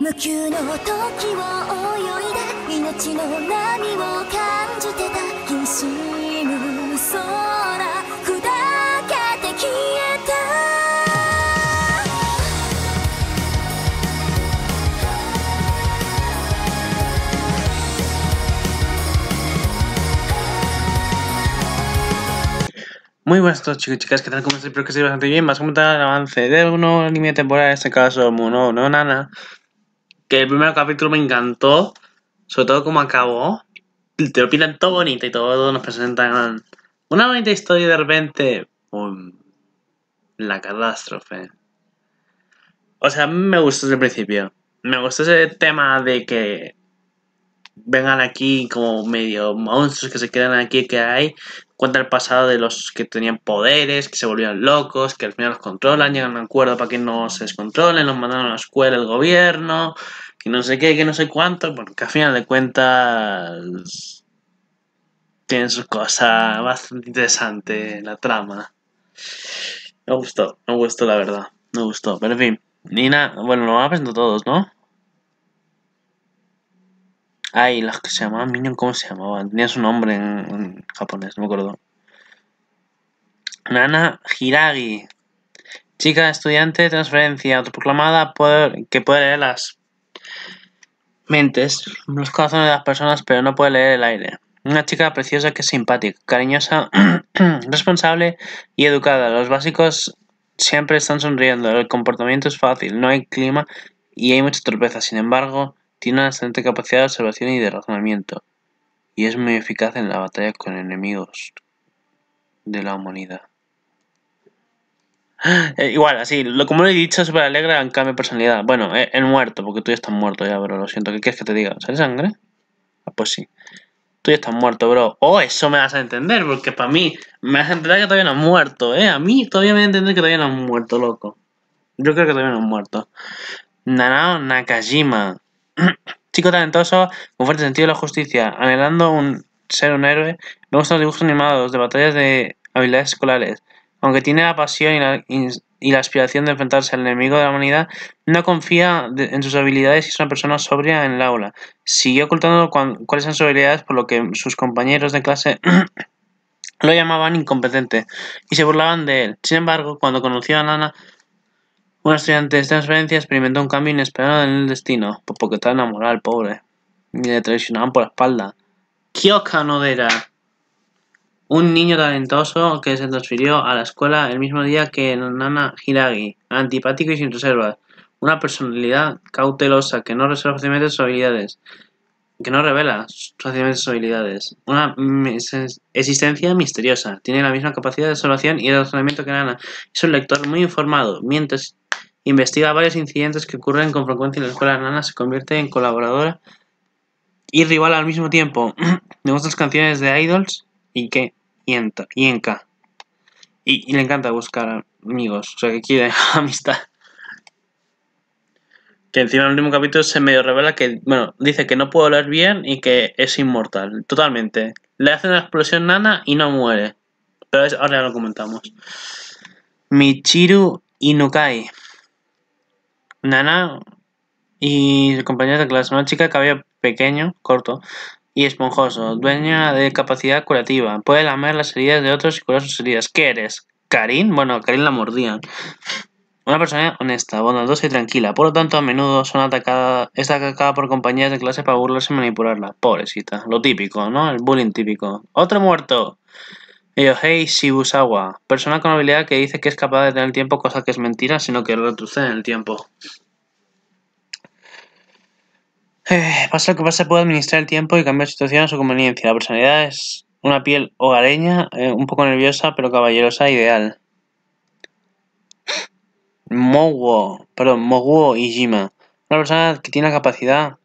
Muy buenas a todos chicos y chicas, ¿qué tal? ¿Cómo estáis? Espero que estéis bastante bien. Más como tal el avance de un nuevo anime temporal, en este caso, Mono no Nana, que el primer capítulo me encantó, sobre todo como acabó. Te lo todo bonito y todo nos presentan una bonita historia y de repente. La catástrofe. O sea, me gustó desde el principio. Me gustó ese tema de que vengan aquí como medio monstruos que se quedan aquí que hay, Cuenta el pasado de los que tenían poderes, que se volvían locos, que al final los controlan, llegan a un acuerdo para que no se descontrolen, los mandaron a la escuela, el gobierno, que no sé qué, que no sé cuánto, que al final de cuentas tienen su cosa bastante interesante la trama. Me gustó, me gustó la verdad, me gustó, pero en fin. Nina, bueno, lo van a todos, ¿no? Ay, ah, las que se llamaban Minion, ¿cómo se llamaban? Tenía su nombre en, japonés, no me acuerdo. Nana Hiragi. Chica estudiante de transferencia, autoproclamada que puede leer las mentes, los corazones de las personas, pero no puede leer el aire. Una chica preciosa que es simpática, cariñosa, responsable y educada. Los básicos siempre están sonriendo, el comportamiento es fácil, no hay clima y hay mucha torpeza. Sin embargo, tiene una excelente capacidad de observación y de razonamiento, y es muy eficaz en la batalla con enemigos de la humanidad. Eh, igual, así, lo, como lo he dicho, súper alegre, en cambio de personalidad. Bueno, he, eh, muerto, porque tú ya estás muerto ya, bro, lo siento. ¿Qué quieres que te diga? ¿Sale sangre? Ah, pues sí. Tú ya estás muerto, bro. Oh, eso me vas a entender, porque para mí, me vas a entender que todavía no has muerto, ¿eh? A mí todavía me voy a entender que todavía no has muerto, loco. Yo creo que todavía no has muerto. Nanao Nakajima. Chico talentoso, con fuerte sentido de la justicia, anhelando un, ser un héroe, no gustan los dibujos animados, de batallas de habilidades escolares. Aunque tiene la pasión y la, aspiración de enfrentarse al enemigo de la humanidad, no confía en sus habilidades y es una persona sobria en el aula. Siguió ocultando cuáles son sus habilidades, por lo que sus compañeros de clase lo llamaban incompetente y se burlaban de él. Sin embargo, cuando conoció a Nana, un estudiante de transferencia experimentó un cambio inesperado en el destino, pues porque estaba enamorado pobre. Y le traicionaban por la espalda. Kyoka Nodera. Un niño talentoso que se transfirió a la escuela el mismo día que Nana Hiragi. Antipático y sin reservas. Una personalidad cautelosa que no sus habilidades que no revela fácilmente sus habilidades. Una existencia misteriosa. Tiene la misma capacidad de observación y de razonamiento que Nana. Es un lector muy informado, mientras Investiga varios incidentes que ocurren con frecuencia en la escuela Nana se convierte en colaboradora y rival al mismo tiempo. de canciones de Idols y que y, en y Y, le encanta buscar amigos, o sea que quiere amistad. Que encima en el último capítulo se medio revela que, bueno, dice que no puede hablar bien y que es inmortal, totalmente. Le hace una explosión nana y no muere. Pero ahora ya lo comentamos. Michiru Inukai. Nana y compañeras de clase, una chica cabello pequeño, corto y esponjoso, dueña de capacidad curativa, puede lamer las heridas de otros y curar sus heridas. ¿Qué eres? ¿Karin? Bueno, Karin la mordía. Una persona honesta, bondadosa y tranquila, por lo tanto a menudo son atacada, es atacada por compañías de clase para burlarse y manipularla. Pobrecita, lo típico, ¿no? El bullying típico. ¡Otro muerto! Yohei Shibusawa, persona con habilidad que dice que es capaz de tener tiempo, cosa que es mentira, sino que retrocede en el tiempo. Eh, pasa lo que pasa, puede administrar el tiempo y cambiar situación a su conveniencia. La personalidad es una piel hogareña, eh, un poco nerviosa, pero caballerosa, ideal. Moguo. perdón, Moguo Ijima, una persona que tiene la capacidad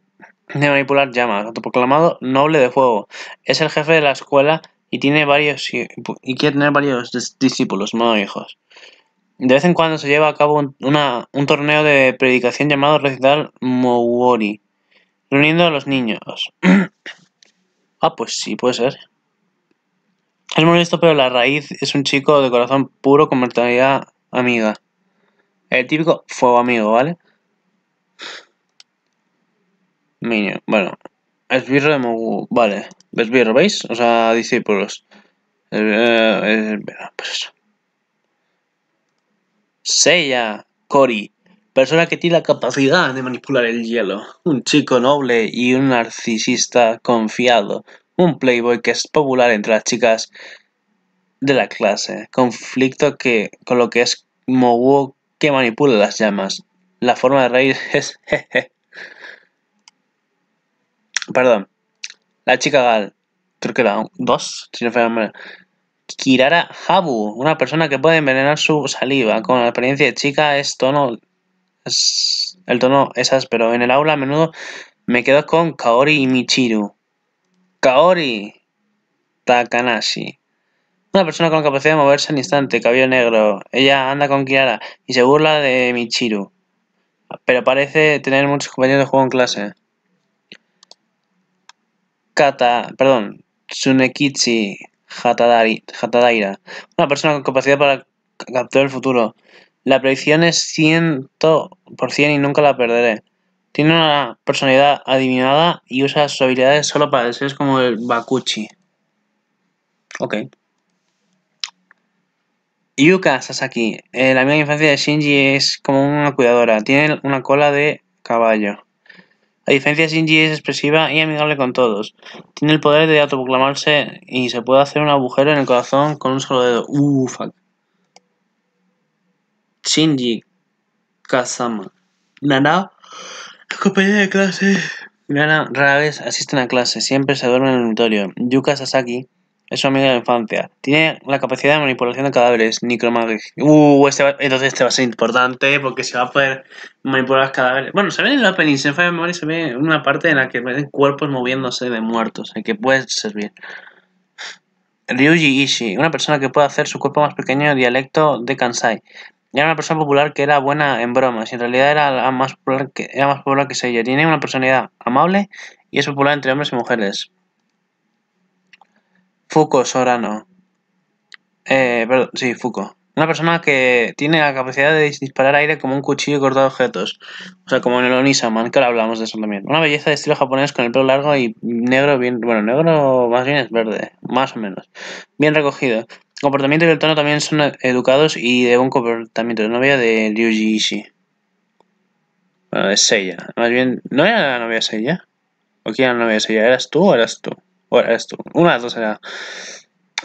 de manipular llamas, autoproclamado noble de fuego. Es el jefe de la escuela y tiene varios y quiere tener varios discípulos ¿no, hijos? De vez en cuando se lleva a cabo un, torneo de predicación llamado recital Mowori, reuniendo a los niños. ah, pues sí, puede ser. Es muy pero la raíz es un chico de corazón puro con mentalidad amiga. El típico fuego amigo, ¿vale? Miño, bueno. Es de Mowori, vale. ¿Ves ¿Veis? O sea, discípulos. Eh, eh, eh pues Persona que tiene la capacidad de manipular el hielo. Un chico noble y un narcisista confiado. Un playboy que es popular entre las chicas de la clase. Conflicto que con lo que es Moguo que manipula las llamas. La forma de reír es... Perdón. La chica gal, creo que la dos. Kirara Habu, una persona que puede envenenar su saliva. Con la experiencia de chica es tono. el tono es áspero. En el aula a menudo me quedo con Kaori y Michiru. Kaori Takanashi. Una persona con capacidad de moverse al instante, cabello negro. Ella anda con Kirara y se burla de Michiru. Pero parece tener muchos compañeros de juego en clase. Kata, perdón, Tsunekichi Hatadaira, una persona con capacidad para capturar el futuro. La predicción es 100% y nunca la perderé. Tiene una personalidad adivinada y usa sus habilidades solo para deseos como el Bakuchi. Ok. Yuka Sasaki. Eh, la amiga infancia de Shinji es como una cuidadora. Tiene una cola de caballo. La diferencia de Shinji es expresiva y amigable con todos. Tiene el poder de autoproclamarse y se puede hacer un agujero en el corazón con un solo dedo. Uh, Shinji Kazama. Nana, la compañera de clase. Nana rara vez asisten a clase, siempre se duerme en el dormitorio. Yuka Sasaki es un amigo de la infancia. Tiene la capacidad de manipulación de cadáveres. Necromagic. Uh, este entonces este va a ser importante porque se va a poder manipular cadáveres. Bueno, se ve en la península de memoria, se ve una parte en la que ven cuerpos moviéndose de muertos, Y que puede servir. Ryuji Ishii, una persona que puede hacer su cuerpo más pequeño, dialecto de Kansai. Era una persona popular que era buena en bromas y en realidad era la más popular que, era más popular que ella. Tiene una personalidad amable y es popular entre hombres y mujeres. Foucault Sorano. Eh, perdón, sí, Fuko. Una persona que tiene la capacidad de disparar aire como un cuchillo y cortar objetos. O sea, como en el Onisaman, que ahora hablamos de eso también. Una belleza de estilo japonés con el pelo largo y negro bien... Bueno, negro más bien es verde, más o menos. Bien recogido. comportamiento y el tono también son educados y de buen comportamiento. de novia de Ryuji Ishii. Bueno, de Seiya. Más bien, ¿no era la novia Seiya? ¿O quién era la novia Seiya? ¿Eras tú o eras tú? Bueno, esto, una de las dos era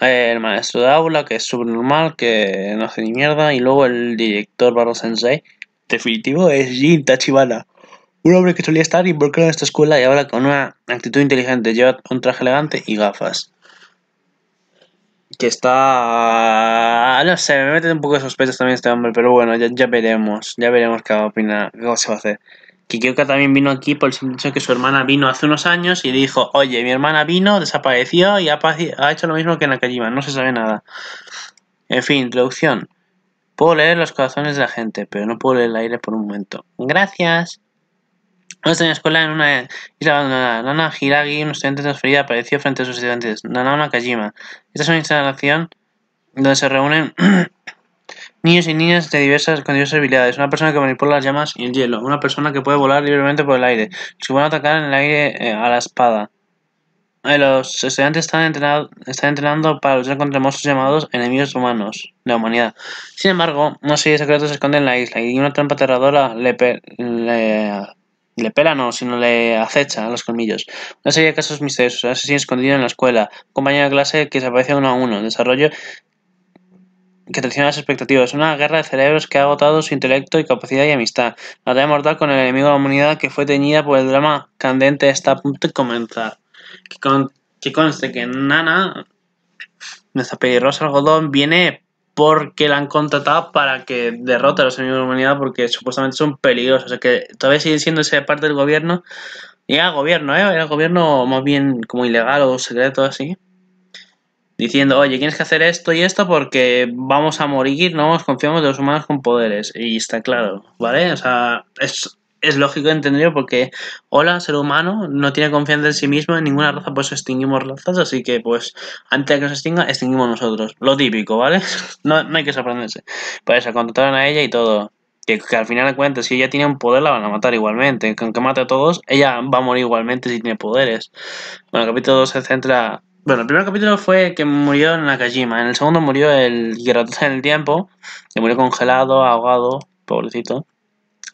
eh, el maestro de aula, que es subnormal, que no hace ni mierda, y luego el director barro sensei, definitivo, es Jin Tachibana. Un hombre que solía estar involucrado en esta escuela y ahora con una actitud inteligente, lleva un traje elegante y gafas. Que está... No sé, me mete un poco de sospechas también este hombre, pero bueno, ya, ya veremos. Ya veremos qué opina, qué se va a hacer. Kikioka también vino aquí por el simple que su hermana vino hace unos años y dijo, oye, mi hermana vino, desapareció y ha, hecho lo mismo que Nakajima, no se sabe nada. En fin, introducción. Puedo leer los corazones de la gente, pero no puedo leer el aire por un momento. Gracias. la escuela en una isla abandonada. Nana Hiragi, un estudiante transferida, apareció frente a sus estudiantes. Nana Nakajima. Esta es una instalación donde se reúnen Niños y niñas de diversas, habilidades. Una persona que manipula las llamas y el hielo. Una persona que puede volar libremente por el aire. Se a atacar en el aire eh, a la espada. Eh, los estudiantes están, están entrenando para luchar contra monstruos llamados enemigos humanos de la humanidad. Sin embargo, una serie de secretos se esconden en la isla y una trampa aterradora le, le, le pela, no, sino le acecha a los colmillos. Una serie de casos misteriosos, asesinos escondido en la escuela, compañía de clase que se aparece uno a uno, desarrollo que traiciona las expectativas, una guerra de cerebros que ha agotado su intelecto y capacidad y amistad. La batalla mortal con el enemigo de la humanidad que fue teñida por el drama candente está a punto de comenzar. Que, que conste que Nana, nuestra pelirrosa algodón, viene porque la han contratado para que derrote a los enemigos de la humanidad porque supuestamente son peligrosos. O sea que todavía sigue siendo esa parte del gobierno. Y era gobierno, ¿eh? Era gobierno más bien como ilegal o secreto así diciendo, oye, tienes que hacer esto y esto porque vamos a morir, no nos confiamos de los humanos con poderes. Y está claro, ¿vale? O sea, es, lógico entenderlo porque, hola, ser humano, no tiene confianza en sí mismo, en ninguna raza, pues extinguimos razas, así que pues antes de que nos extinga, extinguimos nosotros. Lo típico, ¿vale? no, no hay que sorprenderse. Pues, eso, contrataron a ella y todo. Que, que, al final de cuentas, si ella tiene un poder, la van a matar igualmente. Que aunque mate a todos, ella va a morir igualmente si tiene poderes. Bueno, el capítulo 2 se centra bueno, el primer capítulo fue que murió en Nakajima. En el segundo murió el guerrero en el tiempo, que murió congelado, ahogado, pobrecito.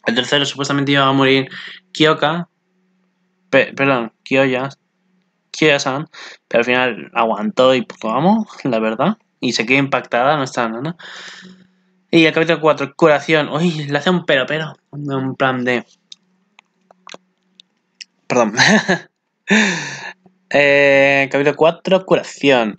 El tercero supuestamente iba a morir Kyoka, perdón, Kyoya, san pero al final aguantó y poco amo, la verdad. Y se quedó impactada no está nada. Y el capítulo 4, curación. Uy, le hace un pero, pero. Un plan de. Perdón. Eh, capítulo 4, curación.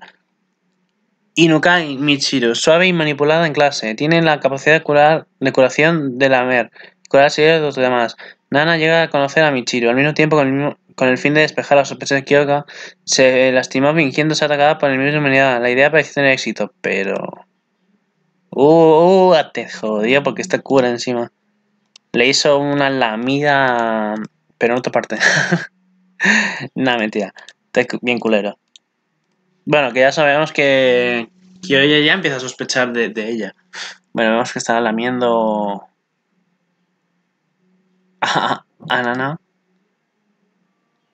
Inukai Michiru, suave y manipulada en clase. Tiene la capacidad de, curar, de curación de la mer. Curar de los demás. Nana llega a conocer a Michiru. Al mismo tiempo, con el, fin de despejar las sospechas de Kyoga, se lastimó fingiéndose atacada por el mismo humanidad. La idea parece tener éxito, pero... Uh, uh, te porque está cura encima. Le hizo una lamida, pero en otra parte. nah, mentira bien culero. Bueno, que ya sabemos que, Kyoya ya empieza a sospechar de, ella. Bueno, vemos que está lamiendo a, Nana.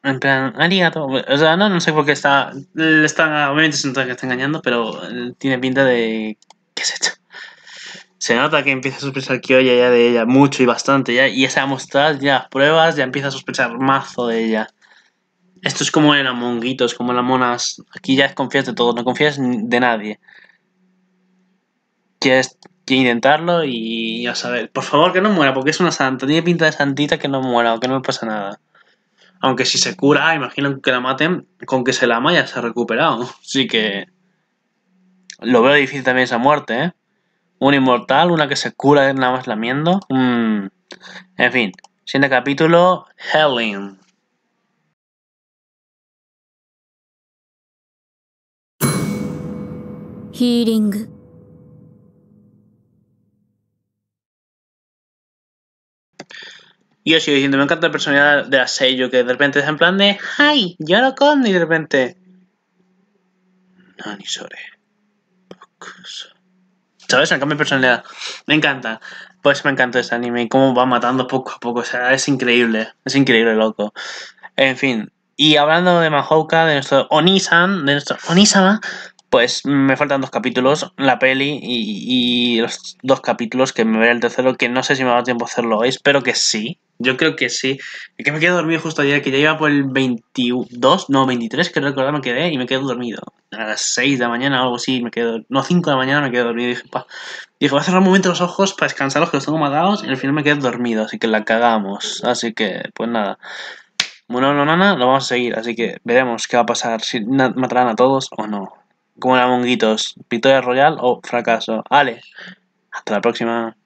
En plan, O sea, no, no sé por qué está. Le están, obviamente se nota que está engañando, pero tiene pinta de. ¿Qué ha hecho? Se nota que empieza a sospechar Kyoya ya de ella mucho y bastante ya. Y ya se ya pruebas, ya empieza a sospechar mazo de ella. Esto es como en Amonguitos, como en las monas. Aquí ya confías de todo, no confías de nadie. Quieres que intentarlo y ya saber. Por favor, que no muera, porque es una santa. Tiene pinta de santita que no muera o que no le pasa nada. Aunque si se cura, imagino que la maten, con que se la ama ya se ha recuperado. Así que. Lo veo difícil también esa muerte, ¿eh? Un inmortal, una que se cura nada más lamiendo. Mm. En fin, siguiente capítulo: Helen. Yo sigo diciendo, me encanta la personalidad de la que de repente es en plan de, ¡ay! Yo no con, y de repente... No, ni sobre. ¿Sabes? Me cambio de personalidad. Me encanta. Pues me encanta este anime y cómo va matando poco a poco. O sea, es increíble. Es increíble, loco. En fin. Y hablando de Mahouka, de nuestro Onisan, de nuestro Onisama, pues me faltan dos capítulos, la peli y, los dos capítulos que me veré el tercero, que no sé si me va a tiempo hacerlo hoy, espero que sí. Yo creo que sí. Que me quedé dormido justo ayer, que ya iba por el 22, no, 23, que recordar me quedé y me quedo dormido. A las 6 de la mañana o algo así, me quedo. no, 5 de la mañana me quedo dormido. Y dije, va a cerrar un momento los ojos para descansar los que los tengo matados y al final me quedé dormido, así que la cagamos. Así que, pues nada. Bueno, no, no, lo vamos a seguir, así que veremos qué va a pasar, si matarán a todos o no como la monguitos, victoria royal o fracaso. Ale, hasta la próxima.